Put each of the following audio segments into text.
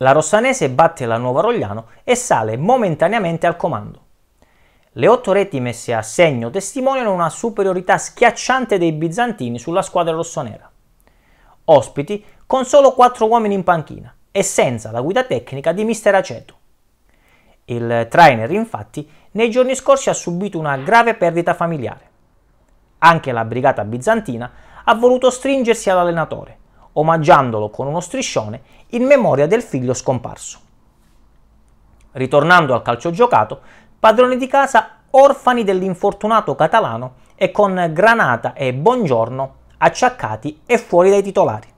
La Rossanese batte la Nuova Rogliano e sale momentaneamente al comando. Le otto reti messe a segno testimoniano una superiorità schiacciante dei bizantini sulla squadra rossonera. Ospiti con solo quattro uomini in panchina e senza la guida tecnica di Mister Aceto. Il trainer, infatti, nei giorni scorsi ha subito una grave perdita familiare. Anche la brigata bizantina ha voluto stringersi all'allenatore, omaggiandolo con uno striscione in memoria del figlio scomparso. Ritornando al calcio giocato, padroni di casa orfani dell'infortunato catalano e con Granata e Buongiorno acciaccati e fuori dai titolari.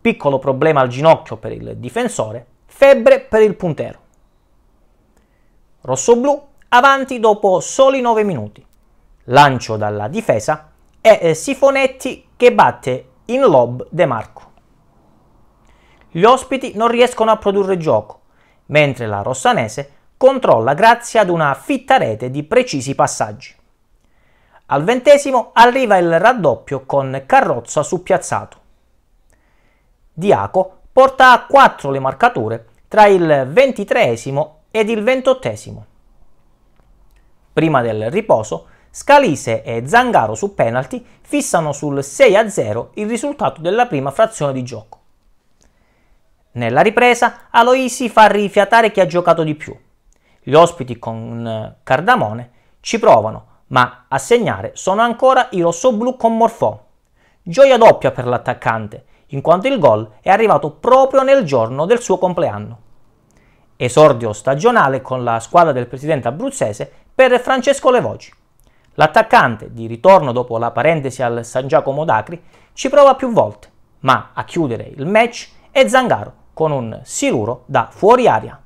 Piccolo problema al ginocchio per il difensore, febbre per il puntero. Rossoblù avanti dopo soli 9 minuti. Lancio dalla difesa e eh, Sifonetti che batte in lob De Marco. Gli ospiti non riescono a produrre gioco, mentre la Rossanese controlla grazie ad una fitta rete di precisi passaggi. Al ventesimo arriva il raddoppio con Carrozza su piazzato. Diaco porta a 4 le marcature tra il ventitreesimo ed il ventottesimo. Prima del riposo Scalise e Zangaro su penalty fissano sul 6-0 il risultato della prima frazione di gioco. Nella ripresa Aloisi fa rifiatare chi ha giocato di più. Gli ospiti con eh, Cardamone ci provano, ma a segnare sono ancora i rossoblu con Morfò. Gioia doppia per l'attaccante, in quanto il gol è arrivato proprio nel giorno del suo compleanno. Esordio stagionale con la squadra del presidente abruzzese per Francesco Levoci. L'attaccante, di ritorno dopo la parentesi al San Giacomo d'Acri, ci prova più volte, ma a chiudere il match è Zangaro con un siluro da fuori aria.